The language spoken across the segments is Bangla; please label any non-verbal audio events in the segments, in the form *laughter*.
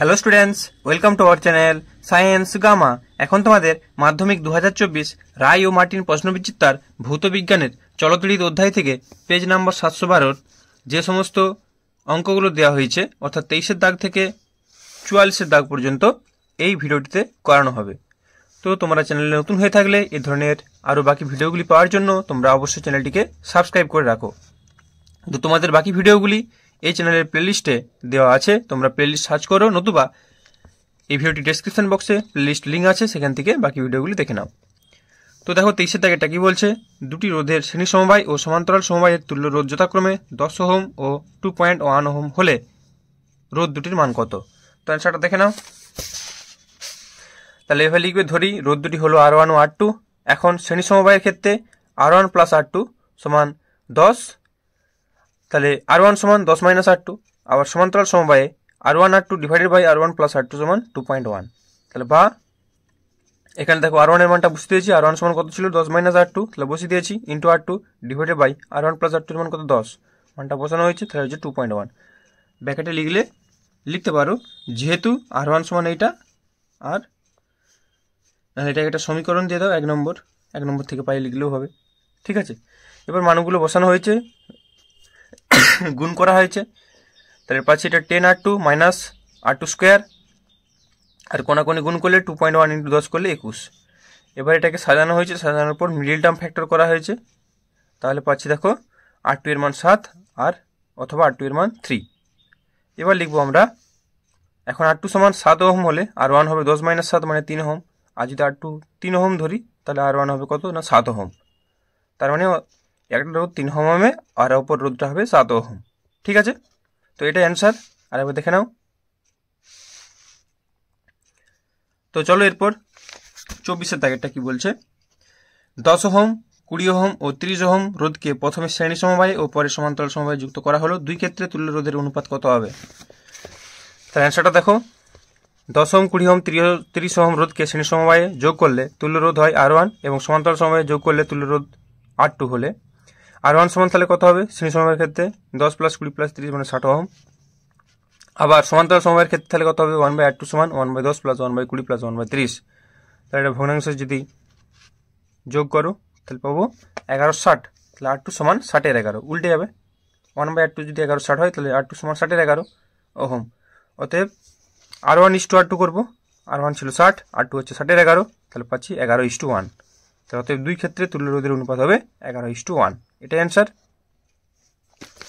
hello students welcome to our channel science gamma এখন তোমাদের মাধ্যমিক দু রায় ও মার্টিন প্রশ্নবিচিত্রার ভৌতবিজ্ঞানের চলতরিত অধ্যায় থেকে পেজ নাম্বার সাতশো বারোর যে সমস্ত অঙ্কগুলো দেওয়া হয়েছে অর্থাৎ তেইশের দাগ থেকে চুয়াল্লিশের দাগ পর্যন্ত এই ভিডিওটিতে করানো হবে তো তোমরা চ্যানেলে নতুন হয়ে থাকলে এ ধরনের আরও বাকি ভিডিওগুলি পাওয়ার জন্য তোমরা অবশ্যই চ্যানেলটিকে সাবস্ক্রাইব করে রাখো তো তোমাদের বাকি ভিডিওগুলি এই চ্যানেলের প্লেলিস্টে দেওয়া আছে তোমরা প্লেলিস্ট সার্চ করো নতুবা এই ভিডিওটি ডিসক্রিপশন বক্সে প্লেলিস্ট লিঙ্ক আছে সেখান থেকে বাকি ভিডিওগুলি দেখে নাও তো দেখো তেইশে দাগেটা কী বলছে দুটি রোধের শ্রেণী সমবায় ও সমান্তরাল সমবায়ের তুল্য রোধ যথাক্রমে দশ ওহম ও টু পয়েন্ট ওয়ান ওহম হলে রোধ দুটির মান কত তো অ্যান্সারটা দেখে নাও তাহলে এভাবে লিখবে ধরি রোধ দুটি হলো আর ওয়ান ও আর টু এখন শ্রেণী সমবায়ের ক্ষেত্রে R one plus R two সমান দশ তাহলে আর ওয়ান সমান দশ মাইনাস আর টু আবার সমান্তরাল সমবায়ে R one R two divided by R one plus R two সমান টু পয়েন্ট ওয়ান তাহলে বা এখানে দেখো আর ওয়ানের মানটা বুঝতে দিয়েছি আর ওয়ান সমান কত ছিল দশ মাইনাস আর টু তাহলে বসে দিয়েছি into R two divided by R one plus R two সমান কত দশ মানটা বসানো হয়েছে তাহলে হচ্ছে টু পয়েন্ট ওয়ান ব্যাকেটে লিখলে লিখতে পারো যেহেতু আর ওয়ান সমান এইটা আর এটা একটা সমীকরণ দিয়ে দাও এক নম্বর এক নম্বর থেকে পাই লিখলেও হবে ঠিক আছে এবার মানুষগুলো বসানো হয়েছে *coughs* গুণ করা হয়েছে তাহলে পাচ্ছি এটা ten R two minus R two square R কোনাকোনি গুণ করলে টু পয়েন্ট ওয়ান ইন্টু দশ করলে একুশ এবার এটাকে সাজানো হয়েছে সাজানোর পর মিডিল টার্ম ফ্যাক্টর করা হয়েছে তাহলে পাচ্ছি দেখো আর টু এর মান সাত আর অথবা আর টু এর মান থ্রি এবার লিখবো আমরা এখন আর টু সমান সাত ওহম হলে আর ওয়ান হবে দশ মাইনাস সাত মানে তিন ওহম আর যদি আর টু তিন ওহম ধরি তাহলে আর ওয়ান হবে কত না সাত ওহম তার মানে একটা রোদ তিন হোম হবে আর ওপর রোদটা হবে সাত ওহম ঠিক আছে তো এটা অ্যান্সার আর একবার দেখে নাও তো চলো এরপর চব্বিশের তাগেরটা কি বলছে দশ হোম কুড়ি ওহম ও ত্রিশ ওহম রোধকে প্রথমে শ্রেণী সমবায় ও পরে সমান্তরাল সমবায় যুক্ত করা হলো দুই ক্ষেত্রে তুল্য রোধের অনুপাত কত হবে তার অ্যান্সারটা দেখো দশ ওহম কুড়ি ওহম ত্রিশ ওহম রোধকে শ্রেণী সমবায়ে যোগ করলে তুল্য রোধ হয় আর ওয়ান এবং সমান্তরাল সমবায়ে যোগ করলে তুল্য রোধ আর টু হলে আর ওয়ান সমান তাহলে কত হবে শ্রেণী সময়ের ক্ষেত্রে দশ প্লাস কুড়ি প্লাস তিরিশ মানে ষাট ওহম আবার সমান্তরাল সময়ের ক্ষেত্রে তাহলে কত হবে ওয়ান বাই আট টু সমান ওয়ান বাই দশ প্লাস ওয়ান বাই কুড়ি প্লাস ওয়ান বাই তিরিশ তাহলে এটা ভগ্নাংশে যদি যোগ করো তাহলে পাবো এগারো ষাট তাহলে আট টু সমান ষাটের এগারো উল্টে যাবে ওয়ান বাই আট টু যদি এগারো ষাট হয় তাহলে আর টু সমান ষাটের এগারো ওহম অতএব R one is to R two করবো আর ওয়ান ছিল ষাট আর টু হচ্ছে ষাটের এগারো তাহলে পাচ্ছি এগারো ইস টু ওয়ান তো অতএব দুই ক্ষেত্রে তুল্য রোধের অনুপাত হবে এগারো ইস টু ওয়ান এটাই অ্যান্সার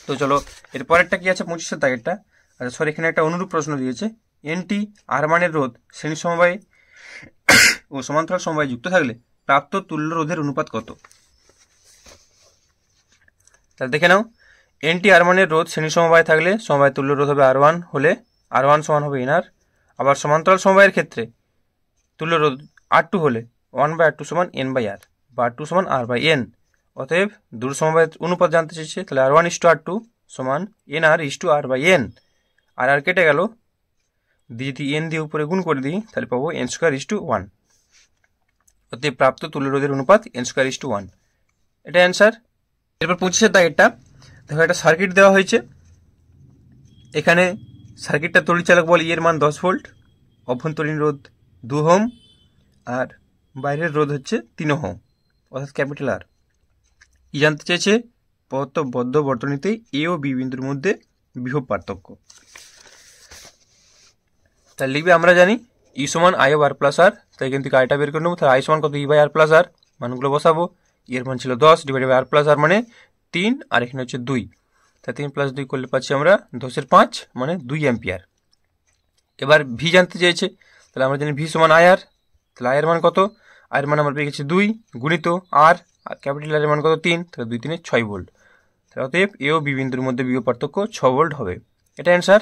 তো চলো এরপরেরটা কি আছে পঁচিশের তাগেরটা আচ্ছা সরি এখানে একটা অনুরূপ প্রশ্ন দিয়েছে এনটি আর মানের রোধ শ্রেণী সমবায়ে ও সমান্তরাল সমবায়ে যুক্ত থাকলে প্রাপ্ত তুল্য রোধের অনুপাত কত তাহলে দেখে নাও এনটি আর মানের রোধ শ্রেণী সমবায় থাকলে সমবায় তুল্য রোধ হবে আর ওয়ান হলে আর ওয়ান সমান হবে এনআর আবার সমান্তরাল সমবায়ের ক্ষেত্রে তুল্য রোধ আর টু হলে ওয়ান বাই আর টু সমান এন বাই আর বা আর টু সমান আর বাই এন অতএব দূর সমবায় অনুপাত জানতে চেয়েছে তাহলে R one is to R two সমান N R is to R by N R R কেটে গেল যদি এন দিয়ে উপরে গুণ করে দিই তাহলে পাবো N square is to one অতএব প্রাপ্ত রোধের অনুপাত N square is to one এটা অ্যান্সার এরপর পঁচিশের দাগেরটা দেখো একটা সার্কিট দেওয়া হয়েছে এখানে সার্কিটটা তড়িৎচালক বল ইয়ের e মান দশ ভোল্ট অভ্যন্তরীণ রোধ দু হোম আর বাইরের রোধ হচ্ছে 3 ও অর্থাৎ ক্যাপিটাল আর যন্ত্রতে আছেpotent বদ্ধ বর্তনীতে a ও b বিন্দুর মধ্যে বিভব পার্থক্য তাহলেই আমরা জানি i = i r + r তাহলে কিন্তু iটা বের করে নেব তাহলে i = 2 / r + r মানগুলো বসাবো এর মান ছিল 10 / r + r মানে 3 আর এখানে হচ্ছে 2 তাহলে 3 + 2 করলে পাচ্ছি আমরা 10 এর 5 মানে 2 एंपিয়ার এবারে v জানতে চাইছে তাহলে আমরা জানি v = i r তাহলে আয়ের মান কত আয়ের মান আমার পেয়ে গেছে দুই গুণিত আর ক্যাপিটাল আয়ের মান কত তিন তাহলে দুই তিনে ছয় ভোল্ট তাহলে অতএব এ ও বি বিন্দুর মধ্যে বিও পার্থক্য ছ ভোল্ট হবে এটা অ্যান্সার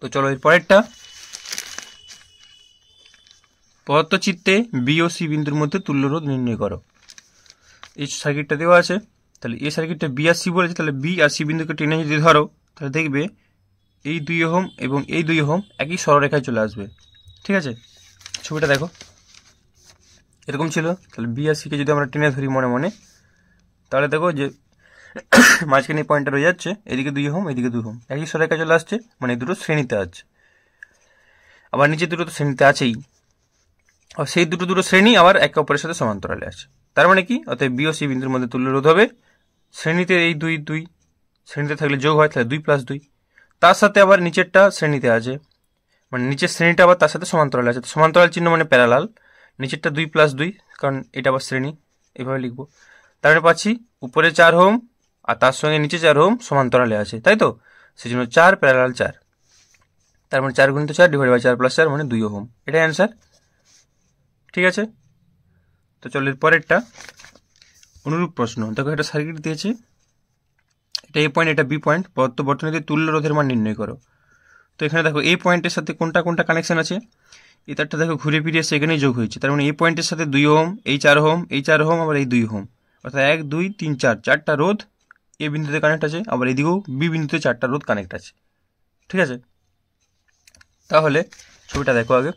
তো চলো এর পরেরটা পদার্থ চিত্তে বি ও সি বিন্দুর মধ্যে তুল্য রোধ নির্ণয় করো এই সার্কিটটা দেওয়া আছে তাহলে এই সার্কিটটা বি আর সি বলেছে তাহলে বি আর সি বিন্দুকে টেনে যদি ধরো তাহলে দেখবে এই দুই ওহম এবং এই দুই ওহম একই সরলরেখায় চলে আসবে ঠিক আছে ছবিটা দেখো এরকম ছিল তাহলে বি আর সিকে যদি আমরা টেনে ধরি মনে মনে তাহলে দেখো যে *coughs* মাঝখানে পয়েন্টটা রয়ে যাচ্ছে এদিকে দুই হোম এদিকে দুই হোম একই সরেখা চলে আসছে মানে দুটো শ্রেণীতে আছে আবার নিচে দুটো তো শ্রেণীতে আছেই আর সেই দুটো দুটো শ্রেণী আবার একে অপরের সাথে সমান্তরালে আছে তার মানে কি অতএব বি ও সি বিন্দুর মধ্যে তুল্য রোধ হবে শ্রেণীতে এই দুই দুই শ্রেণীতে থাকলে যোগ হয় তাহলে দুই প্লাস দুই তার সাথে আবার নিচেরটা শ্রেণীতে আছে মানে নিচের শ্রেণীটা আবার তার সাথে সমান্তরাল আছে সমান্তরাল চিহ্ন মানে প্যারালাল নিচেরটা দুই প্লাস দুই কারণ এটা আবার শ্রেণী এভাবে লিখবো তারপরে পাচ্ছি উপরে চার হোম আর তার সঙ্গে নিচে চার হোম সমান্তরালে আছে তাই তো সেই জন্য চার প্যারালাল চার তার মানে চার গুণিত চার ডিভাইড বাই চার প্লাস চার মানে দুই হোম এটাই অ্যান্সার ঠিক আছে তো চলো পরেরটা অনুরূপ প্রশ্ন দেখো একটা সার্কিট দিয়েছে এটা এ পয়েন্ট এটা বি পয়েন্ট প্রদত্ত বর্তনীতে তুল্য রোধের মান নির্ণয় করো তো এখানে দেখো এই পয়েন্টের সাথে কোনটা কোনটা কানেকশন আছে এই তারটা দেখো ঘুরে ফিরে এখানেই যোগ হয়েছে তার মানে এই পয়েন্টের সাথে দুই হোম এই চার হোম এই চার হোম আবার এই দুই হোম অর্থাৎ এক দুই তিন চার চারটা রোদ এ বিন্দুতে কানেক্ট আছে আবার এদিকেও বি বিন্দুতে চারটা রোদ কানেক্ট আছে ঠিক আছে তাহলে ছবিটা দেখো আগে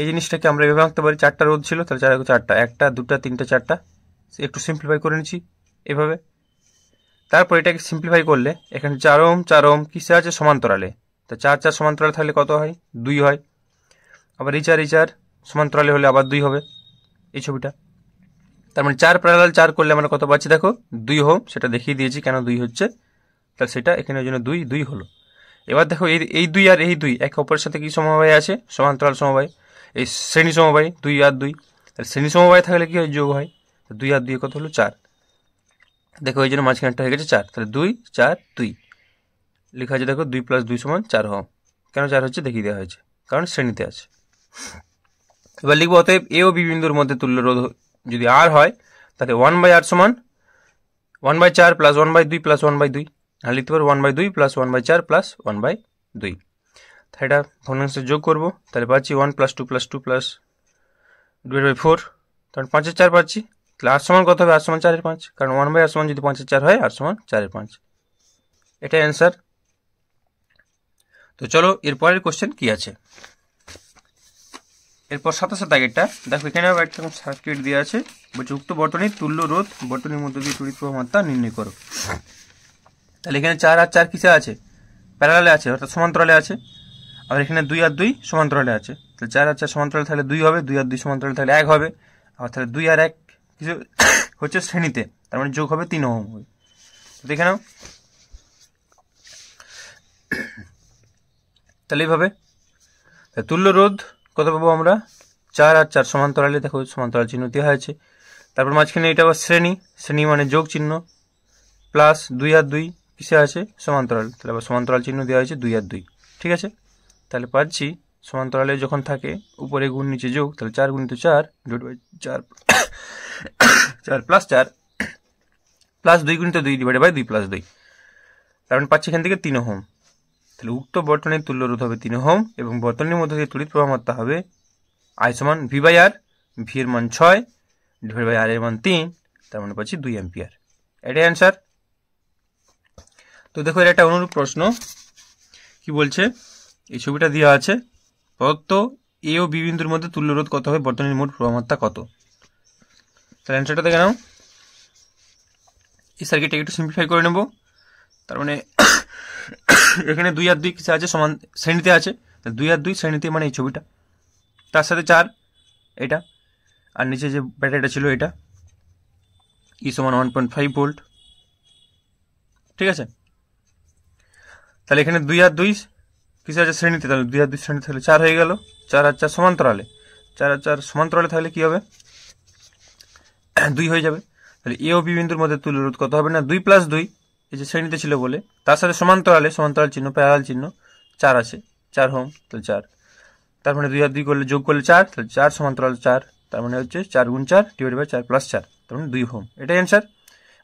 এই জিনিসটাকে আমরা এভাবে আঁকতে পারি চারটা রোদ ছিল তাহলে চার চারটা একটা দুটা তিনটা চারটা একটু সিম্পলিফাই করে নিচ্ছি এভাবে তারপর এটাকে সিম্পলিফাই করলে এখানে চার ওম চার ওম কিসে আছে সমান্তরালে তা চার চার সমান্তরাল থাকলে কত হয় দুই হয় আবার রিচার রিচার সমান্তরালে হলে আবার দুই হবে এই ছবিটা তার মানে চার প্যারালাল চার করলে আমরা কত পাচ্ছি দেখো দুই হোম সেটা দেখিয়ে দিয়েছি কেন দুই হচ্ছে তাহলে সেটা এখানে ওই জন্য দুই দুই হলো এবার দেখো এই এই দুই আর এই দুই একে অপরের সাথে কি সমবায় আছে সমান্তরাল সমবায় এই শ্রেণী সমবায় দুই আর দুই তাহলে শ্রেণী সমবায় থাকলে কি হয় যোগ হয় দুই আর দুই কত হলো চার দেখো ওই জন্য মাঝখানটা হয়ে গেছে চার তাহলে দুই চার দুই লেখা আছে দেখো দুই প্লাস দুই সমান চার হ কেন চার হচ্ছে দেখিয়ে দেওয়া হয়েছে কারণ শ্রেণীতে আছে এবার লিখবো অতএব এ ও বি বিন্দুর মধ্যে তুল্য রোধ যদি আর হয় তাহলে ওয়ান বাই আর সমান ওয়ান বাই চার প্লাস ওয়ান বাই দুই প্লাস ওয়ান বাই দুই আর লিখতে পারো ওয়ান বাই দুই প্লাস ওয়ান বাই চার প্লাস ওয়ান বাই দুই তাহলে এটা ভগ্নাংশে যোগ করবো তাহলে পাচ্ছি one plus two plus two plus divide by four কারণ পাঁচের চার পাচ্ছি তাহলে আট সমান কত হবে আট সমান চারের পাঁচ কারণ ওয়ান বাই আট সমান যদি পাঁচের চার হয় আট সমান চারের পাঁচ এটাই অ্যান্সার তো চলো এরপরের কোশ্চেন কি আছে এরপর সাতাশে দাগেরটা দেখো এখানেও একটা সার্কিট দেওয়া আছে বলছে উক্ত বটনে তুল্য রোধ বর্তনীর মধ্যে দিয়ে তড়িৎ মাত্রা নির্ণয় করো তাহলে এখানে চার আর চার কিসে আছে প্যারালে আছে অর্থাৎ সমান্তরালে আছে আবার এখানে দুই আর দুই সমান্তরালে আছে তাহলে চার আর চার সমান্তরালে তাহলে দুই হবে দুই আর দুই সমান্তরালে তাহলে এক হবে আবার তাহলে দুই আর এক কিছু *coughs* হচ্ছে শ্রেণীতে তার মানে যোগ হবে তিন ওহম হবে দেখে নাও তাহলে এইভাবে তুল্য রোধ কত পাবো আমরা চার আর চার সমান্তরালে দেখো সমান্তরাল চিহ্ন দেওয়া হয়েছে তারপর মাঝখানে এটা আবার শ্রেণী শ্রেণী মানে যোগ চিহ্ন প্লাস দুই আর দুই কিসে আছে সমান্তরাল তাহলে আবার সমান্তরাল চিহ্ন দেওয়া হয়েছে দুই আর দুই ঠিক আছে তাহলে পাচ্ছি সমান্তরালে যখন থাকে উপরে গুণ নিচে যোগ তাহলে চার গুণিত চার জোট বাই চার *coughs* চার প্লাস চার প্লাস *coughs* দুই গুণিত দুই ডিভাইড বাই দুই প্লাস দুই তারপর মানে পাচ্ছি এখান থেকে তিন হোম তাহলে উক্ত বর্তনের তুল্য রোধ হবে তিন হোম এবং বর্তনের মধ্যে দিয়ে তড়িৎ প্রবাহমাত্রা হবে আই সমান ভি বাই আর ভি এর মান ছয় ডিভাইড বাই আর এর মান তিন তার মানে পাচ্ছি দুই অ্যাম্পিয়ার এটাই অ্যান্সার তো দেখো এর একটা অনুরূপ প্রশ্ন কি বলছে এই ছবিটা দেওয়া আছে প্রদত্ত এ ও বি বিন্দুর মধ্যে তুল্য রোধ কত হবে বর্তনীর মোট প্রবাহমাত্রা কত তাহলে অ্যান্সারটা দেখে নাও এই সার্কিটটাকে একটু সিম্পলিফাই করে নেব তার মানে এখানে 2R2 কি আছে সমান্তрите আছে তাহলে 2R2 শ্রেণীতি মানে এই ছবিটা তার সাথে 4 এটা আর নিচে যে ব্যাটারিটা ছিল এটা E = 1.5V ঠিক আছে তাহলে এখানে 2R2 কি আছে শ্রেণীতি তাহলে 2R2 শ্রেণীতি তাহলে 4 হয়ে গেল 4 আর 4 সমান্তরালে 4 আর 4 সমান্তরালে তাহলে কি হবে 2 হয়ে যাবে তাহলে A ও B বিন্দুর মধ্যে তুল্য রোধ কত হবে না 2 + 2 এই যে শ্রেণীতে ছিল বলে তার সাথে সমান্তরালে সমান্তরাল চিহ্ন প্যারাল চিহ্ন চার আছে চার হোম তাহলে চার তার মানে দুই আর দুই করলে যোগ করলে চার তাহলে চার সমান্তরাল চার তার মানে হচ্ছে চার গুণ চার ডিভাইড বাই চার প্লাস চার তার মানে দুই হোম এটাই অ্যান্সার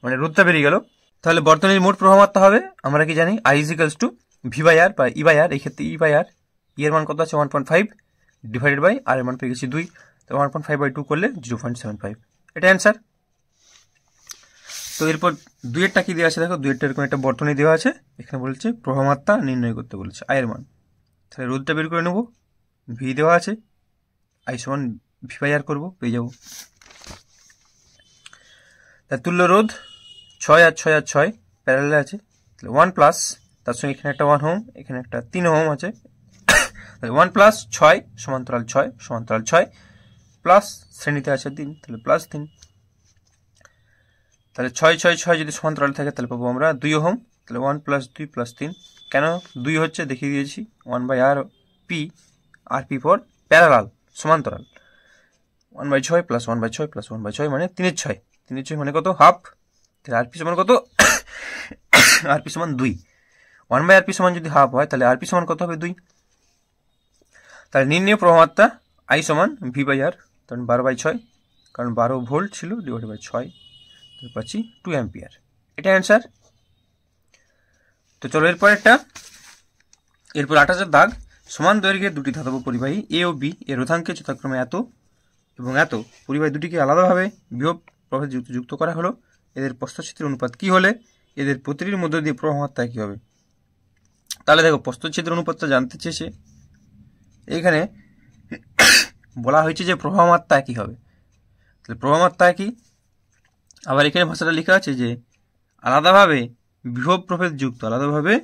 মানে রোধটা বেরিয়ে গেল তাহলে বর্তনীর মোট প্রভাবমাত্রা হবে আমরা কি জানি I equals two V by R বা ই বাই আর এই ক্ষেত্রে ই বাই আর ই এর মান কত আছে one point five divided by R এর মান পেয়ে গেছি দুই তো one point five by two করলে জিরো পয়েন্ট সেভেন ফাইভ এটা অ্যান্সার তো এরপর দুয়েরটা কি দেওয়া আছে দেখো দুয়েরটা এরকম একটা বর্তনী দেওয়া আছে এখানে বলছে প্রভামাত্রা নির্ণয় করতে বলেছে আয়ের মান তাহলে রোদটা বের করে নেবো ভি দেওয়া আছে আই সমান ভি পাই আর করবো পেয়ে যাবো তার তুল্য রোধ ছয় আর ছয় আর ছয় প্যারালে আছে তাহলে ওয়ান প্লাস তার সঙ্গে এখানে একটা ওয়ান হোম এখানে একটা তিন হোম আছে তাহলে ওয়ান প্লাস ছয় সমান্তরাল ছয় সমান্তরাল ছয় প্লাস শ্রেণীতে আছে তিন তাহলে প্লাস তিন তলে 6 6 6 যদি সমান্তরাল থাকে তাহলে পাবো আমরা দুইহম মানে 1 + 2 + 3 কেন দুই হচ্ছে দেখিয়ে দিয়েছি 1 / r p rp4 প্যারালাল সমান্তরাল 1 / 6 + 1 / 6 + 1 / 6 মানে 3 / 6 3 / 6 মানে কত হাফ তাহলে rp সমান কত rp সমান 2 1 / rp সমান যদি হাফ হয় তাহলে rp সমান কত হবে 2 তাহলে নির্ণেয় ক্ষমতা i = v / r তাহলে 12 / 6 কারণ 12 ভুল ছিল 12 / 6 পাচ্ছি টু অ্যাম্পিয়ার এটা অ্যান্সার তো চলো এরপর একটা এরপর আঠাশের দাগ সমান দৈর্ঘ্যের দুটি ধাতব পরিবাহী এ ও বি এর রোধাঙ্কে যথাক্রমে এত এবং এত পরিবাহী দুটিকে আলাদাভাবে বিয়োগ প্রভাবে যুক্ত যুক্ত করা হলো এদের প্রস্তচ্ছেদের অনুপাত কি হলে এদের প্রতিটির মধ্য দিয়ে প্রবাহ মাত্রা কী হবে তাহলে দেখো প্রস্তচ্ছেদের অনুপাতটা জানতে চেয়েছে এইখানে বলা হয়েছে যে প্রবাহ মাত্রা কী হবে তাহলে প্রবাহ মাত্রা কী আবার এখানে ভাষাটা লেখা আছে যে আলাদাভাবে বৃহৎ প্রভেদ যুক্ত আলাদাভাবে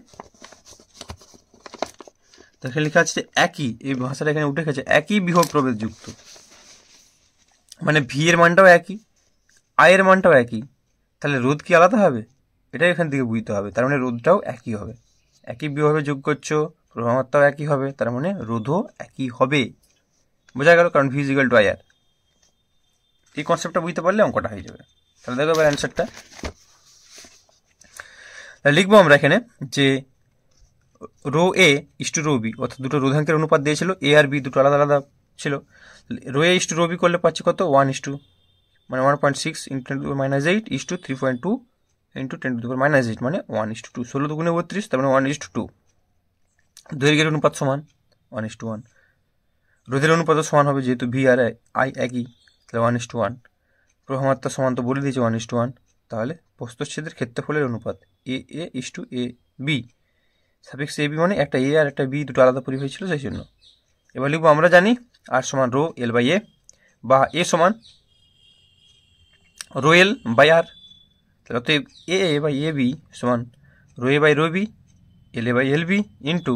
এখানে লেখা আছে একই এই ভাষাটা এখানে উঠে গেছে একই বৃহৎ প্রভেদ যুক্ত মানে ভি এর মানটাও একই আয়ের মানটাও একই তাহলে রোদ কি আলাদা হবে এটাই এখান থেকে বুঝতে হবে তার মানে রোদটাও একই হবে একই বিভাবে যোগ করছো প্রভামাত্রাও একই হবে তার মানে রোধও একই হবে বোঝা গেল কারণ ভিজিক্যাল টু আয়ার এই কনসেপ্টটা বুঝতে পারলে অঙ্কটা হয়ে যাবে তাহলে দেখো এবার অ্যান্সারটা লিখবো আমরা এখানে যে rho A is to rho B অর্থাৎ দুটো রোধাঙ্কের অনুপাত দিয়েছিল এ আর বি দুটো আলাদা আলাদা ছিল rho A is to rho B করলে পাচ্ছি কত ওয়ান ইস্টু মানে one point six into ten to minus eight is to three point two into ten to minus eight মানে ওয়ান ইস্টু টু ষোলো দুগুণে বত্রিশ তার মানে ওয়ান ইস্টু টু দৈর্ঘ্যের অনুপাত সমান ওয়ান ইস্টু ওয়ান রোধের অনুপাতও সমান হবে যেহেতু ভি আর আই একই তাহলে ওয়ান ইস্টু ওয়ান প্রভামাত্রা সমান্ত বলে দিয়েছে ওয়ান ইস টু ওয়ান তাহলে প্রস্তুচ্ছেদের ক্ষেত্রফলের অনুপাত এ A is to A B সাপেক্ষ এ বি মানে একটা এ আর একটা বি দুটো আলাদা পরি হয়েছিল সেই জন্য এবার লিখবো আমরা জানি আর সমান রো এল বাই এ বা এ সমান রো এল বাই আর তাহলে অতএব A A by A B সমান rho A by rho B L A by L B into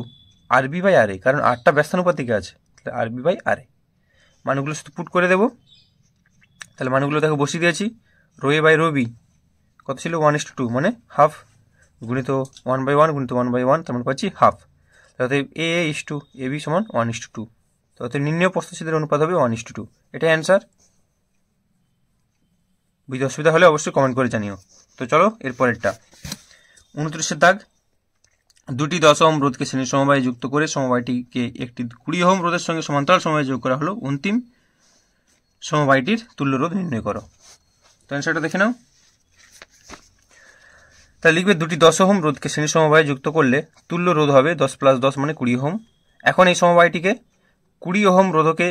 R B by R A কারণ আটটা ব্যস্তানুপাতিকে আছে তাহলে আর বি বাই আর এ মানগুলো শুধু পুট করে দেবো তাহলে মানগুলো দেখো বসিয়ে দিয়েছি রোয়ে বাই রো বি কত ছিল ওয়ান ইস টু মানে হাফ গুণিত ওয়ান বাই ওয়ান গুণিত ওয়ান বাই ওয়ান তেমন পাচ্ছি হাফ অতএব A A is to A B সমান one is to two two নির্ণয় প্রস্তুচ্ছেদের অনুপাত হবে one is to two two answer বুঝতে অসুবিধা হলে অবশ্যই কমেন্ট করে জানিও তো চলো এর পরেরটা উনত্রিশের দাগ দুটি দশ ওহম রোধকে শ্রেণী সমবায়ে যুক্ত করে সমবায়টিকে একটি কুড়ি ওহম রোধের সঙ্গে সমান্তরাল সমবায় যোগ করা হলো অন্তিম সমবায়টির তুল্য রোধ নির্ণয় করো তো অ্যান্সারটা দেখে নাও তাহলে লিখবে দুটি দশ হোম রোধকে শ্রেণী সমবায় যুক্ত করলে তুল্য রোধ হবে দশ প্লাস দশ মানে কুড়ি হোম এখন এই সমবায়টিকে কুড়ি ওহম রোধকে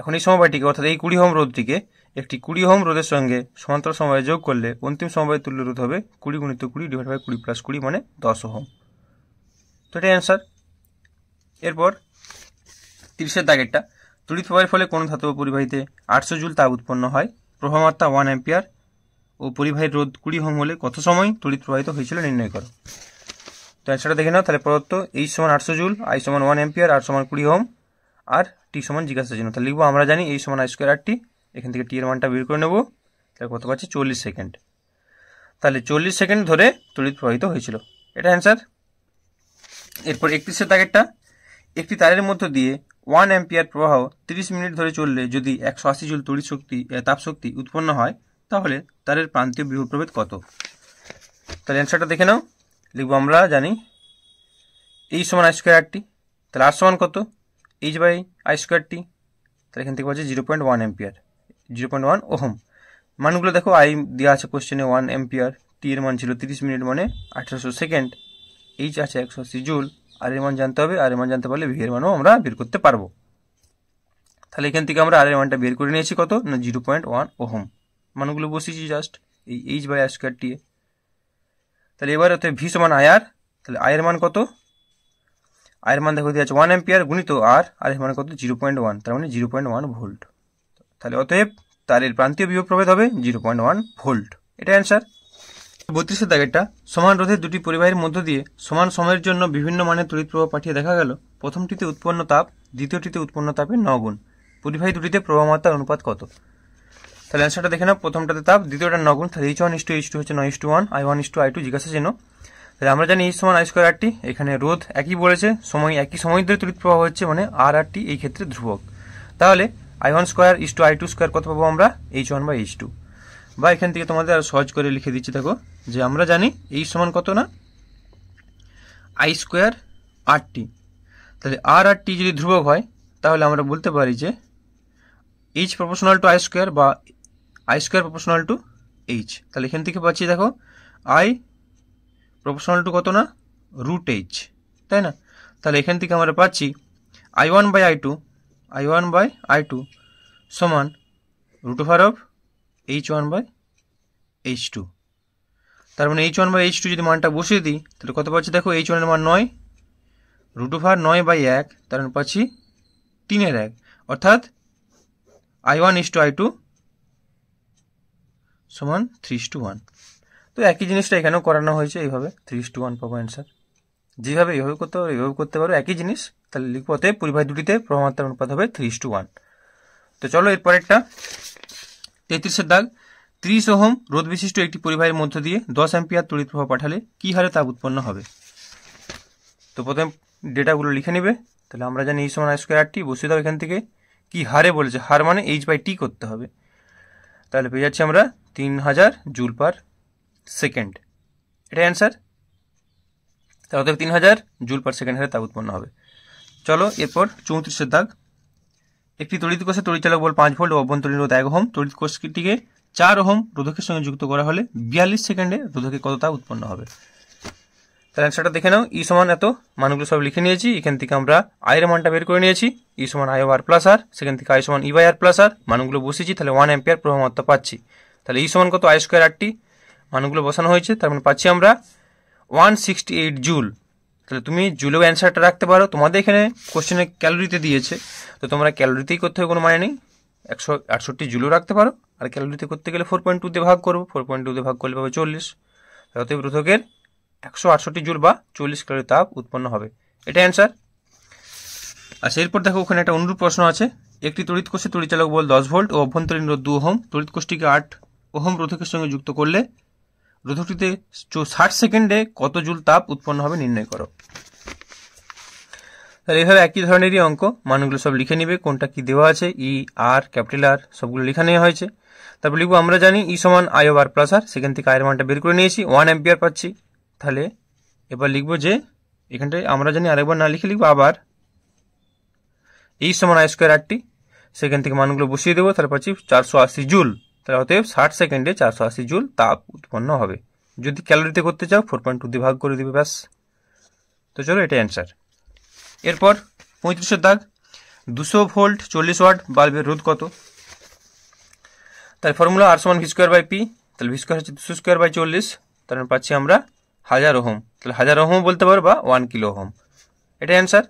এখন এই সমবায়টিকে অর্থাৎ এই কুড়ি হোম রোধটিকে একটি কুড়ি হোম রোধের সঙ্গে সমান্তর সমবায় যোগ করলে অন্তিম সমবায় তুল্য রোধ হবে কুড়ি গুণিত কুড়ি ডিভাইড বাই কুড়ি প্লাস কুড়ি মানে দশ হোম তো এটাই অ্যান্সার এরপর তিরিশের দাগেরটা তড়িৎ প্রবাহের ফলে কোনো ধাতব পরিবাহীতে আটশো জুল তাপ উৎপন্ন হয় প্রভামাত্রা ওয়ান অ্যাম্পিয়ার ও পরিবাহীর রোদ কুড়ি হোম হলে কত সময় তড়িৎ প্রবাহিত হয়েছিল নির্ণয় করো তো অ্যান্সারটা দেখে নাও তাহলে প্রদত্ত এইচ সমান আটশো জুল আই সমান ওয়ান অ্যাম্পিয়ার আর সমান কুড়ি হোম আর টি সমান জিজ্ঞাসার জন্য তাহলে লিখবো আমরা জানি এই সমান আই স্কোয়ার আর টি এখান থেকে টি এর মানটা বের করে নেবো তাহলে কত পাচ্ছি চল্লিশ সেকেন্ড তাহলে চল্লিশ সেকেন্ড ধরে তড়িৎ প্রবাহিত হয়েছিল এটা অ্যান্সার এরপর একত্রিশের তাগেরটা একটি তারের মধ্য দিয়ে ওয়ান অ্যাম্পিয়ার প্রবাহ তিরিশ মিনিট ধরে চললে যদি একশো আশি জুল তড়িৎ শক্তি তাপশক্তি উৎপন্ন হয় তাহলে তারের প্রান্তীয় বিভব প্রভেদ কত তাহলে অ্যান্সারটা দেখে নাও লিখব আমরা জানি এই সমান আই স্কোয়ার আরটি তাহলে আর সমান কত H by I square T তাহলে এখান থেকে পাচ্ছি zero point one ampere zero point one ohm মানগুলো দেখো আই দেওয়া আছে কোশ্চেনে ওয়ান অ্যাম্পিয়ার টি এর মান ছিল তিরিশ মিনিট মানে আঠারোশো সেকেন্ড এইচ আছে একশো আশি জুল আর এর মান জানতে হবে আর এর মান জানতে পারলে ভি এর মানও আমরা বের করতে পারবো তাহলে এখান থেকে আমরা আর এর মানটা বের করে নিয়েছি কত না জিরো পয়েন্ট ওয়ান ওহম মানগুলো বসিয়েছি জাস্ট এই H by R square T তাহলে এবার হচ্ছে ভি সমান আয়ার তাহলে আয়ের মান কত আয়ের মান দেখো দিয়ে আছে ওয়ান এম্পিয়ার গুণিত আর আর এর মান কত জিরো পয়েন্ট ওয়ান তার মানে জিরো পয়েন্ট ওয়ান ভোল্ট তাহলে অতএব তারের প্রান্তীয় বিভব প্রভেদ হবে জিরো পয়েন্ট ওয়ান ভোল্ট এটা অ্যান্সার বত্রিশের দাগেরটা সমান রোধের দুটি পরিবাহীর মধ্য দিয়ে সমান সময়ের জন্য বিভিন্ন মানের তড়িৎ প্রবাহ পাঠিয়ে দেখা গেল প্রথমটিতে উৎপন্ন তাপ দ্বিতীয়টিতে উৎপন্ন তাপের নগুণ পরিবাহী দুটিতে প্রবাহমাত্রার অনুপাত কত তাহলে অ্যান্সারটা দেখে নাও প্রথমটাতে তাপ দ্বিতীয়টা নগুণ তাহলে H one is to H two হচ্ছে নয় is to one I one is to I two জিজ্ঞাসা চেন তাহলে আমরা জানি এইচ সমান আই স্কোয়ার আরটি এখানে রোধ একই বলেছে সময় একই সময় ধরে তড়িৎ প্রবাহ হচ্ছে মানে আর আরটি এই ক্ষেত্রে ধ্রুবক তাহলে I one square is to I two square কত পাবো আমরা এইচ ওয়ান বা এইচ টু বা এখান থেকে তোমাদের আরো সহজ করে লিখে দিচ্ছি দেখো যে আমরা জানি e সমান কত না i স্কয়ার r t তাহলে r r t যদি ধ্রুবক হয় তাহলে আমরা বলতে পারি যে h proportional to i square বা i square proportional to h তাহলে এখান থেকে পাচ্ছি দেখো i প্রপোশনাল টু কত না √h তাই না তাহলে এখান থেকে আমরা পাচ্ছি i1 / i2 i1 / i2 সমান √h1 / h2 তার মানে H one by H two যদি মানটা বসিয়ে দিই তাহলে কত পাচ্ছি দেখো এইচ ওয়ানের মান নয় রুট ওভার নয় বাই এক তার মানে পাচ্ছি তিনের এক অর্থাৎ I one is to I two সমান থ্রি টু ওয়ান তো একই জিনিসটা এখানেও করানো হয়েছে এইভাবে থ্রি টু ওয়ান পাবো অ্যান্সার যেভাবে এইভাবে করতে পারো এইভাবে করতে পারো একই জিনিস তাহলে লিখবো অতএব পরিবাহী দুটিতে প্রভামাত্রার অনুপাত হবে থ্রি টু ওয়ান তো চলো এরপর একটা তেত্রিশের দাগ ত্রিশ ওহম রোধ বিশিষ্ট একটি পরিবাহের মধ্য দিয়ে দশ অ্যাম্পিয়ার তড়িৎ প্রবাহ পাঠালে কী হারে তাপ উৎপন্ন হবে তো প্রথমে ডেটাগুলো লিখে নেবে তাহলে আমরা জানি এই সমান আই স্কোয়ার টি বসিয়ে দাও এখান থেকে কি হারে বলেছে হার মানে এইচ বাই টি করতে হবে তাহলে পেয়ে যাচ্ছি আমরা তিন হাজার জুল পার সেকেন্ড এটা অ্যান্সার তাহলে তিন হাজার জুল পার সেকেন্ড হারে তাপ উৎপন্ন হবে চলো এরপর চৌত্রিশের দাগ একটি তড়িৎ কোষে তড়িৎচালক বল পাঁচ ভোল্ট ও অভ্যন্তরীণ রোধ এক হোম তড়িৎ কোষটিকে চার ওহম রোধকের সঙ্গে যুক্ত করা হলে বিয়াল্লিশ সেকেন্ডে রোধকের কতটা উৎপন্ন হবে তাহলে অ্যান্সারটা দেখে নাও ই e সমান এত মানগুলো সব লিখে নিয়েছি এখান থেকে আমরা আয়ের মানটা বের করে নিয়েছি ই e সমান আই আর প্লাস আর সেখান থেকে আই সমান ই বাই আর প্লাস আর মানগুলো বসেছি তাহলে ওয়ান অ্যাম্পিয়ার প্রভাবমাত্রা পাচ্ছি তাহলে ই e সমান কত আই স্কোয়ার আরটি মানগুলো বসানো হয়েছে তার মানে পাচ্ছি আমরা ওয়ান সিক্সটি এইট জুল তাহলে তুমি জুলেও অ্যান্সারটা রাখতে পারো তোমাদের এখানে কোশ্চেনে ক্যালোরিতে দিয়েছে তো তোমরা ক্যালোরিতেই করতে হবে কোনো মানে নেই একশো আটষট্টি জুলও রাখতে পারো আর ক্যালোরিতে করতে গেলে ফোর পয়েন্ট টুতে ভাগ করবো ফোর পয়েন্ট টুতে ভাগ করলে পাবে চল্লিশ অতএব রোধকের একশো আটষট্টি জুল বা চল্লিশ ক্যালোরি তাপ উৎপন্ন হবে এটা অ্যান্সার আচ্ছা এরপর দেখো ওখানে একটা অনুরূপ প্রশ্ন আছে একটি তড়িৎ কোষে তড়িচালক বল দশ ভোল্ট ও অভ্যন্তরীণ রোধ দু ওহম তড়িৎ কোষটিকে আট ওহম রোধকের সঙ্গে যুক্ত করলে রোধকটিতে ষাট সেকেন্ডে কত জুল তাপ উৎপন্ন হবে নির্ণয় করো তাহলে এভাবে একই ধরনেরই অঙ্ক মানগুলো সব লিখে নিবে কোনটা কি দেওয়া আছে ই আর ক্যাপিটাল আর সবগুলো লিখে নেওয়া হয়েছে তারপর লিখবো আমরা জানি ই e সমান আই ওভার প্লাস আর সেখান থেকে আয়ের মানটা বের করে নিয়েছি ওয়ান অ্যাম্পিয়ার পাচ্ছি তাহলে এবার লিখবো যে এখানটায় আমরা জানি আরেকবার না লিখে লিখবো আবার ই e সমান আই স্কোয়ার আরটি সেখান থেকে মানগুলো বসিয়ে দেবো তাহলে পাচ্ছি চারশো আশি জুল তাহলে অতএব ষাট সেকেন্ডে চারশো আশি জুল তাপ উৎপন্ন হবে যদি ক্যালোরিতে করতে চাও ফোর পয়েন্ট টু দিয়ে ভাগ করে দিবে ব্যাস তো চলো এটাই অ্যান্সার এরপর পঁয়ত্রিশের দাগ দুশো ভোল্ট চল্লিশ ওয়াট বাল্বের রোধ কত তাহলে ফর্মুলা আর সমান ভি স্কোয়ার বাই পি তাহলে ভি স্কোয়ার হচ্ছে দুশো স্কোয়ার বাই চল্লিশ তার মানে পাচ্ছি আমরা হাজার ওহম তাহলে হাজার ওহম বলতে পারো বা ওয়ান কিলো ওহম এটাই অ্যান্সার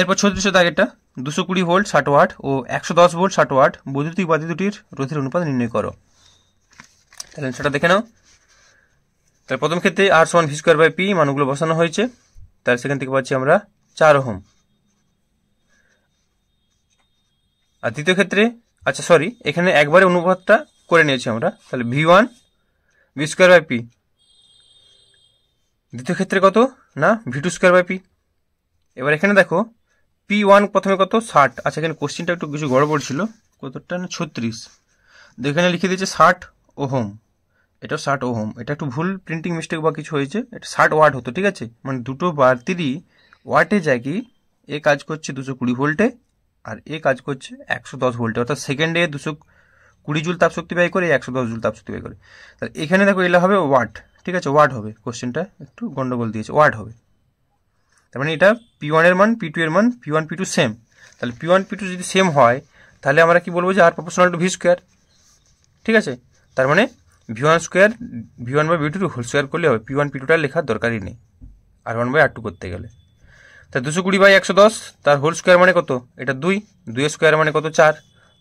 এরপর ছত্রিশশো এটা দুশো কুড়ি ভোল্ট ষাট ওয়াট ও একশো দশ ভোল্ট ষাট ওয়াট বৈদ্যুতিক বাতি দুটির রোধের অনুপাত নির্ণয় করো তাহলে সেটা দেখে নাও তাহলে প্রথম ক্ষেত্রে আর সমান ভি স্কোয়ার বাই পি মানগুলো বসানো হয়েছে তার সেখান থেকে পাচ্ছি আমরা চার ওহম আর দ্বিতীয় ক্ষেত্রে আচ্ছা সরি এখানে একবারে অনুপাতটা করে নিয়েছি আমরা তাহলে V one V square by P দ্বিতীয় ক্ষেত্রে কত না V two square by P এবার এখানে দেখো পি ওয়ান প্রথমে কত ষাট আচ্ছা এখানে কোশ্চেনটা একটু কিছু গড়বড় ছিল কতটা না ছত্রিশ এখানে লিখে দিয়েছে ষাট ওহম এটা ষাট ওহম এটা একটু ভুল প্রিন্টিং মিস্টেক বা কিছু হয়েছে এটা ষাট ওয়াট হতো ঠিক আছে মানে দুটো বাড়তিরই ওয়াটে কি এ কাজ করছে দুশো কুড়ি ভোল্টে আর এ কাজ করছে একশো দশ ভোল্টে অর্থাৎ সেকেন্ডে দুশো কুড়ি জুল তাপশক্তি ব্যয় করে একশো দশ জুল তাপশক্তি ব্যয় করে তাহলে এখানে দেখো এলা হবে ওয়াট ঠিক আছে ওয়াট হবে কোশ্চেনটা একটু গন্ডগোল দিয়েছে ওয়াট হবে তার মানে এটা পি ওয়ানের মান পি টু এর মান P one P two same তাহলে পি ওয়ান পি টু যদি সেম হয় তাহলে আমরা কি বলবো যে R proportional to V square ঠিক আছে তার মানে V one square V one by V two whole square করলে হবে পি ওয়ান পি টুটা লেখার দরকারই নেই R one by R two করতে গেলে তা দুশো কুড়ি বাই একশো দশ তার হোল স্কোয়ার মানে কত এটা দুই দুই স্কোয়ার মানে কত চার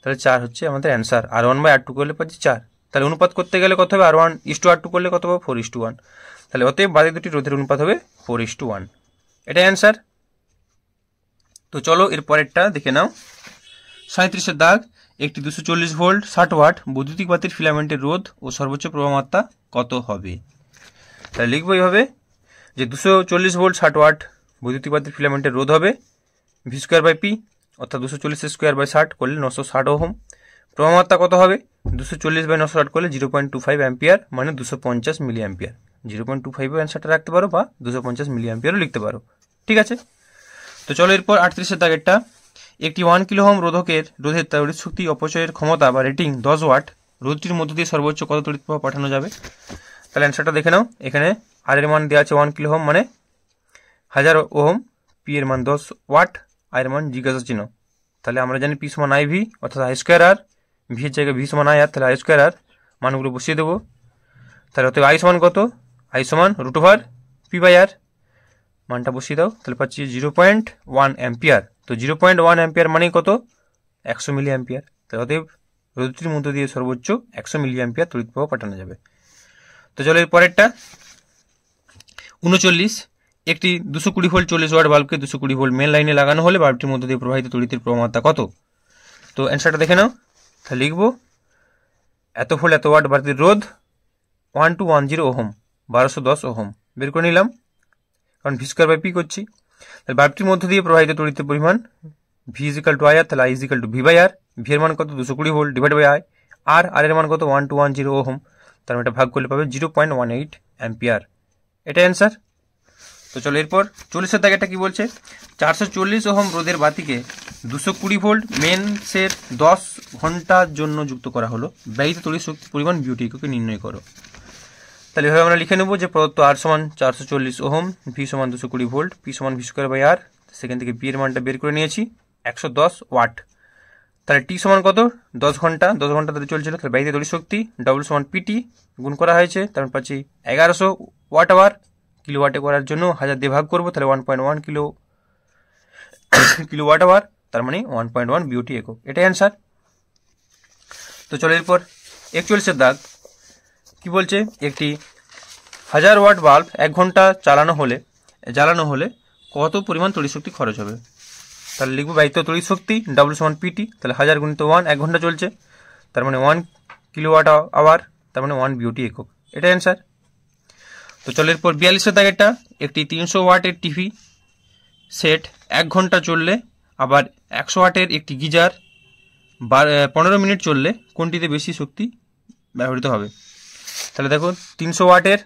তাহলে চার হচ্ছে আমাদের answer R one by R two করলে পাচ্ছি চার তাহলে অনুপাত করতে গেলে কত হবে R one is to R two করলে কত হবে ফোর ইস টু ওয়ান তাহলে অতএব বাদে দুটি রোধের অনুপাত হবে ফোর ইস টু ওয়ান এটাই অ্যান্সার তো চলো এর পরেরটা দেখে নাও সাঁত্রিশের দাগ একটি দুশো চল্লিশ ভোল্ট ষাট ওয়াট বৈদ্যুতিক বাতির ফিলামেন্টের রোধ ও সর্বোচ্চ প্রবাহমাত্রা কত হবে তাহলে লিখবো এইভাবে যে দুশো চল্লিশ ভোল্ট ষাট ওয়াট বৈদ্যুতিক বাতির ফিলামেন্টের রোধ হবে ভি স্কোয়ার বাই পি অর্থাৎ দুশো চল্লিশ স্কোয়ার বাই ষাট করলে নশো ষাট ওহম প্রবাহমাত্রা কত হবে দুশো চল্লিশ বাই নশো ষাট করলে zero point two five ampere মানে দুশো পঞ্চাশ milli ampere zero point two five অ্যান্সারটা রাখতে পারো বা দুশো পঞ্চাশ মিলি অ্যাম্পিয়ারও লিখতে পারো ঠিক আছে তো চলো এরপর আটত্রিশের দাগেরটা একটি ওয়ান কিলো হোম রোধকের রোধের তড়িৎ শক্তি অপচয়ের ক্ষমতা বা রেটিং দশ ওয়াট রোধটির মধ্য দিয়ে সর্বোচ্চ কত তড়িৎ প্রবাহ পাঠানো যাবে তাহলে অ্যান্সারটা দেখে নাও এখানে আর এর মান দেওয়া আছে ওয়ান কিলো হোম মানে 1000 ओम पी এর মান 10 ওয়াট আই এর মান জি গসিন তাহলে আমরা জানি পি সমান আই ভি অর্থাৎ আই স্কয়ার আর ভি এর জায়গায় ভি সমান আই আর তাহলে আই স্কয়ার আর মানগুলো বসিয়ে দেব তাহলে কত আই সমান কত আই সমান √ p / r মানটা বসিয়ে দাও তাহলে পাচ্ছি 0.1 एंपियर तो 0.1 एंपियर মানে কত 100 मिली एंपियर তাহলে ওই রদ ตรี মুন্ত দিয়ে সর্বোচ্চ 100 मिली एंपियर তড়িৎ প্রবাহ পাঠানো যাবে তো चलो এরপরটা 39 একটি দুশো কুড়ি ভোল্ট চল্লিশ ওয়াট বাল্বকে দুশো কুড়ি ভোল্ট মেন লাইনে লাগানো হলে বাল্বটির মধ্য দিয়ে প্রবাহিত তড়িতের প্রবণতা কত তো অ্যান্সারটা দেখে নাও তাহলে লিখবো এত ভোল্ট এত ওয়াট বাড়তির রোধ one two one zero ohm বারোশো দশ ওহম বের করে নিলাম কারণ ভিস্কার বাই পি করছি তাহলে বাল্বটির মধ্য দিয়ে প্রবাহিত তড়িতের পরিমাণ V equal to I R তাহলে I equal to V by R V এর মান কত দুশো কুড়ি volt divide by I R R এর মান কত one two one zero ohm তার মানে এটা ভাগ করলে পাবে zero point one eight ampere এটা অ্যান্সার তো চলো এরপর চল্লিশের দাগেরটা কি বলছে চারশো চল্লিশ ওহম রোদের বাতিকে দুশো কুড়ি ভোল্ট মেনসের দশ ঘন্টার জন্য যুক্ত করা হলো ব্যয়িত তড়িৎ শক্তি পরিমাণ বিউটিকে নির্ণয় করো তাহলে এভাবে আমরা লিখে নেব যে প্রদত্ত আর সমান চারশো চল্লিশ ওহম ভি সমান দুশো কুড়ি ভোল্ট পি সমান ভি স্কোয়ার বাই আর সেখান থেকে পি এর মানটা বের করে নিয়েছি একশো দশ ওয়াট তাহলে টি সমান কত দশ ঘন্টা দশ ঘন্টা ধরে চলছিল তাহলে ব্যয়িত তড়িৎ শক্তি ডাবল সমান পিটি গুণ করা হয়েছে তারপর মানে পাচ্ছি এগারোশো ওয়াট আওয়ার কিলোওয়াটে করার জন্য হাজার দিয়ে ভাগ করবো তাহলে one point one kilo kilowatt hour তার মানে ওয়ান পয়েন্ট ওয়ান বিউটি একক এটাই অ্যান্সার তো চলো এরপর একচল্লিশের দাগ কি বলছে একটি হাজার ওয়াট বাল্ব এক ঘন্টা চালানো হলে জ্বালানো হলে কত পরিমাণ শক্তি খরচ হবে তাহলে লিখবো বায়িত তড়িৎশক্তি ডাবল সমান পিটি তাহলে হাজার গুণিত ওয়ান এক ঘন্টা চলছে তার মানে ওয়ান কিলোওয়াট আওয়ার তার মানে ওয়ান বিউটি একক এটা অ্যান্সার তো চলো এরপর বিয়াল্লিশের দাগেরটা একটি তিনশো ওয়াটের টিভি সেট এক ঘন্টা চললে আবার একশো ওয়াটের একটি গিজার পনেরো মিনিট চললে কোনটিতে বেশি শক্তি ব্যবহৃত হবে তাহলে দেখো তিনশো ওয়াটের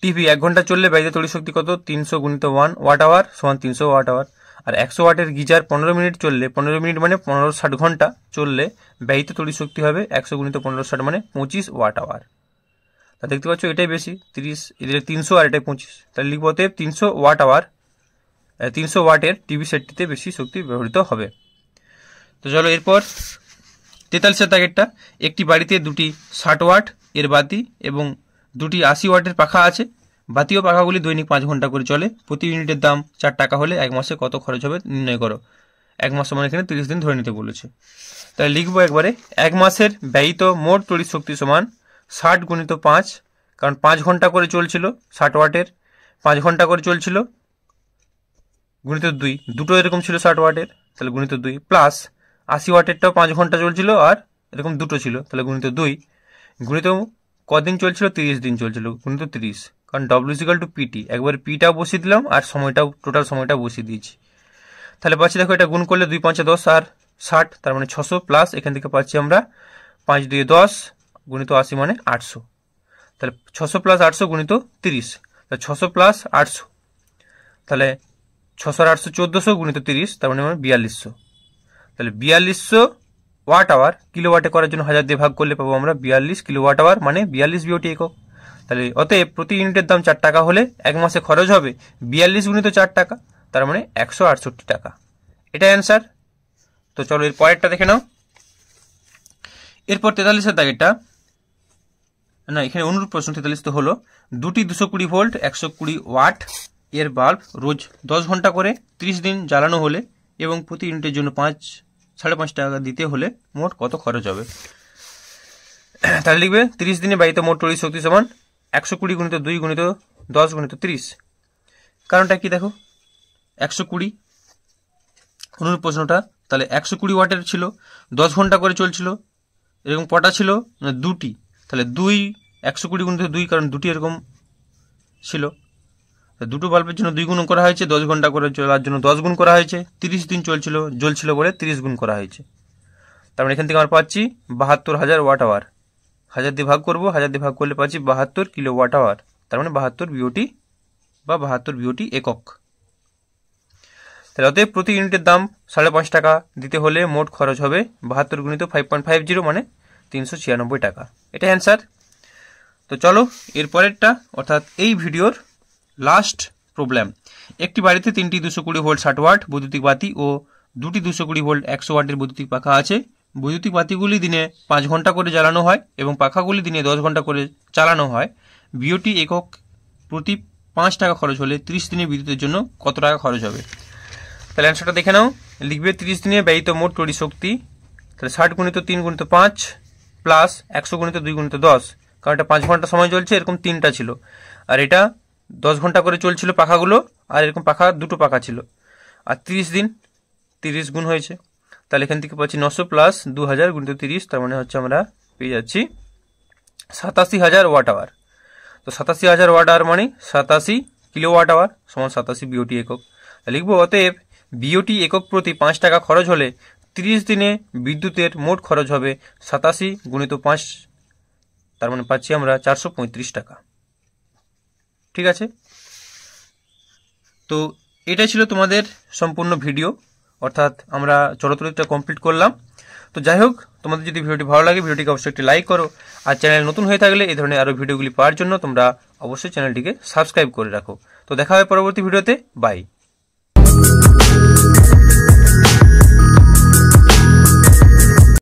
টিভি এক ঘন্টা চললে ব্যয়িত তড়িৎ শক্তি কত তিনশো গুণিত ওয়ান ওয়াট আওয়ার সমান তিনশো ওয়াট আওয়ার আর একশো ওয়াটের গিজার পনেরো মিনিট চললে পনেরো মিনিট মানে পনেরো ষাট ঘন্টা চললে ব্যয়িত তড়িৎ শক্তি হবে একশো গুণিত পনেরো ষাট মানে পঁচিশ ওয়াট আওয়ার তা দেখতে পাচ্ছ এটাই বেশি তিরিশ এদের তিনশো আর এটাই পঁচিশ তাহলে লিখবো অতএব তিনশো ওয়াট আওয়ার তিনশো ওয়াটের টিভি সেটটিতে বেশি শক্তি ব্যবহৃত হবে তো চলো এরপর তেতাল্লিশের তাগেরটা একটি বাড়িতে দুটি ষাট ওয়াট এর বাতি এবং দুটি আশি ওয়াটের পাখা আছে বাতি ও পাখাগুলি দৈনিক পাঁচ ঘন্টা করে চলে প্রতি ইউনিটের দাম চার টাকা হলে এক মাসে কত খরচ হবে নির্ণয় করো এক মাস সময় মানে এখানে তিরিশ দিন ধরে নিতে বলেছে তাহলে লিখবো একবারে এক মাসের ব্যয়িত মোট তড়িৎ শক্তি সমান ষাট গুণিত পাঁচ কারণ পাঁচ ঘন্টা করে চলছিল ষাট ওয়াটের পাঁচ ঘন্টা করে চলছিল গুণিত দুই দুটো এরকম ছিল ষাট ওয়াটের তাহলে গুণিত দুই প্লাস আশি ওয়াটেরটাও পাঁচ ঘন্টা চলছিল আর এরকম দুটো ছিল তাহলে গুণিত দুই গুণিত কদিন চলছিল তিরিশ দিন চলছিল গুণিত তিরিশ কারণ ডব্লিউ সিকাল টু পিটি একবার পিটাও বসিয়ে দিলাম আর সময়টাও টোটাল সময়টা বসিয়ে দিয়েছি তাহলে পাচ্ছি দেখো এটা গুণ করলে দুই পাঁচে দশ আর ষাট তার মানে ছশো প্লাস এখান থেকে পাচ্ছি আমরা পাঁচ দুই দশ গুণিত আশি মানে আটশো তাহলে ছশো প্লাস আটশো গুণিত তিরিশ তাহলে ছশো প্লাস আটশো তাহলে ছশো আটশো চোদ্দোশো গুণিত তিরিশ তার মানে বিয়াল্লিশশো তাহলে বিয়াল্লিশশো ওয়াট আওয়ার কিলোওয়াটে করার জন্য হাজার দিয়ে ভাগ করলে পাবো আমরা বিয়াল্লিশ কিলোওয়াট আওয়ার মানে বিয়াল্লিশ বিওটি একক তাহলে অতএব প্রতি ইউনিটের দাম চার টাকা হলে এক মাসে খরচ হবে বিয়াল্লিশ গুণিত চার টাকা তার মানে একশো আটষট্টি টাকা এটা অ্যান্সার তো চলো এর পরেরটা দেখে নাও এরপর তেতাল্লিশের দাগেরটা না এখানে অনুরূপ প্রশ্ন তেতাল্লিশ তো হলো দুটি দুশো কুড়ি ভোল্ট একশো কুড়ি ওয়াট এর বাল্ব রোজ দশ ঘন্টা করে ত্রিশ দিন জ্বালানো হলে এবং প্রতি ইউনিটের জন্য পাঁচ সাড়ে পাঁচ টাকা দিতে হলে মোট কত খরচ হবে *clears throat* তাহলে লিখবে ত্রিশ দিনে বাড়িতে মোট তৈরি শক্তি সমান একশো কুড়ি গুণিত দুই গুণিত দশ গুণিত তিরিশ কারণটা কি দেখো একশো কুড়ি অনুরূপ প্রশ্নটা তাহলে একশো কুড়ি ওয়াটের ছিল দশ ঘন্টা করে চলছিল এরকম পটা ছিল মানে দুটি তাহলে দুই একশো কুড়ি গুণিত দুই কারণ দুটি এরকম ছিল দুটো বাল্বের জন্য দুই গুণ করা হয়েছে দশ ঘন্টা করে চলার জন্য দশ গুণ করা হয়েছে তিরিশ দিন চলছিল জ্বলছিল বলে তিরিশ গুণ করা হয়েছে মানে এখান থেকে আমরা পাচ্ছি বাহাত্তর হাজার ওয়াট আওয়ার হাজার দিয়ে ভাগ করবো হাজার দিয়ে ভাগ করলে পাচ্ছি বাহাত্তর কিলো ওয়াট আওয়ার তার মানে বাহাত্তর বিওটি বা বাহাত্তর বিওটি একক তাহলে অতএব প্রতি ইউনিটের দাম সাড়ে পাঁচ টাকা দিতে হলে মোট খরচ হবে বাহাত্তর গুণিত ফাইভ পয়েন্ট ফাইভ জিরো মানে তিনশো ছিয়ানব্বই টাকা এটা অ্যান্সার তো চলো এরপরেরটা অর্থাৎ এই ভিডিওর লাস্ট প্রবলেম একটি বাড়িতে তিনটি দুশো কুড়ি ভোল্ট ষাট ওয়াট বৈদ্যুতিক বাতি ও দুটি দুশো কুড়ি ভোল্ট একশো ওয়াটের বৈদ্যুতিক পাখা আছে বৈদ্যুতিক বাতিগুলি দিনে পাঁচ ঘন্টা করে জ্বালানো হয় এবং পাখাগুলি দিনে দশ ঘন্টা করে চালানো হয় বিওটি একক প্রতি পাঁচ টাকা খরচ হলে ত্রিশ দিনের বিদ্যুতের জন্য কত টাকা খরচ হবে তাহলে অ্যান্সারটা দেখে নাও লিখবে ত্রিশ দিনে ব্যয়িত মোট তড়ি শক্তি তাহলে ষাট গুণিত তিন গুণিত পাঁচ প্লাস একশো গুণিত দুই গুণিত দশ কারণ এটা পাঁচ ঘন্টা সময় চলছে এরকম তিনটা ছিল আর এটা দশ ঘন্টা করে চলছিল পাখাগুলো আর এরকম পাখা দুটো পাখা ছিল আর তিরিশ দিন তিরিশ গুণ হয়েছে তাহলে এখান থেকে পাচ্ছি নশো প্লাস দু হাজার গুণিত তিরিশ তার মানে হচ্ছে আমরা পেয়ে যাচ্ছি সাতাশি হাজার ওয়াট আওয়ার তো সাতাশি হাজার ওয়াট আওয়ার মানে সাতাশি কিলো ওয়াট আওয়ার সমান সাতাশি বিওটি একক লিখবো অতএব বিওটি একক প্রতি পাঁচ টাকা খরচ হলে তিরিশ দিনে বিদ্যুতের মোট খরচ হবে সাতাশি গুণিত পাঁচ তার মানে পাচ্ছি আমরা চারশো টাকা ঠিক আছে তো এটা ছিল তোমাদের সম্পূর্ণ ভিডিও অর্থাৎ আমরা চলতরিতটা কমপ্লিট করলাম তো যাই হোক তোমাদের যদি ভিডিওটি ভালো লাগে ভিডিওটিকে অবশ্যই একটি লাইক করো আর চ্যানেল নতুন হয়ে থাকলে এই ধরনের আরও ভিডিওগুলি পাওয়ার জন্য তোমরা অবশ্যই চ্যানেলটিকে সাবস্ক্রাইব করে রাখো তো দেখা হয় পরবর্তী ভিডিওতে বাই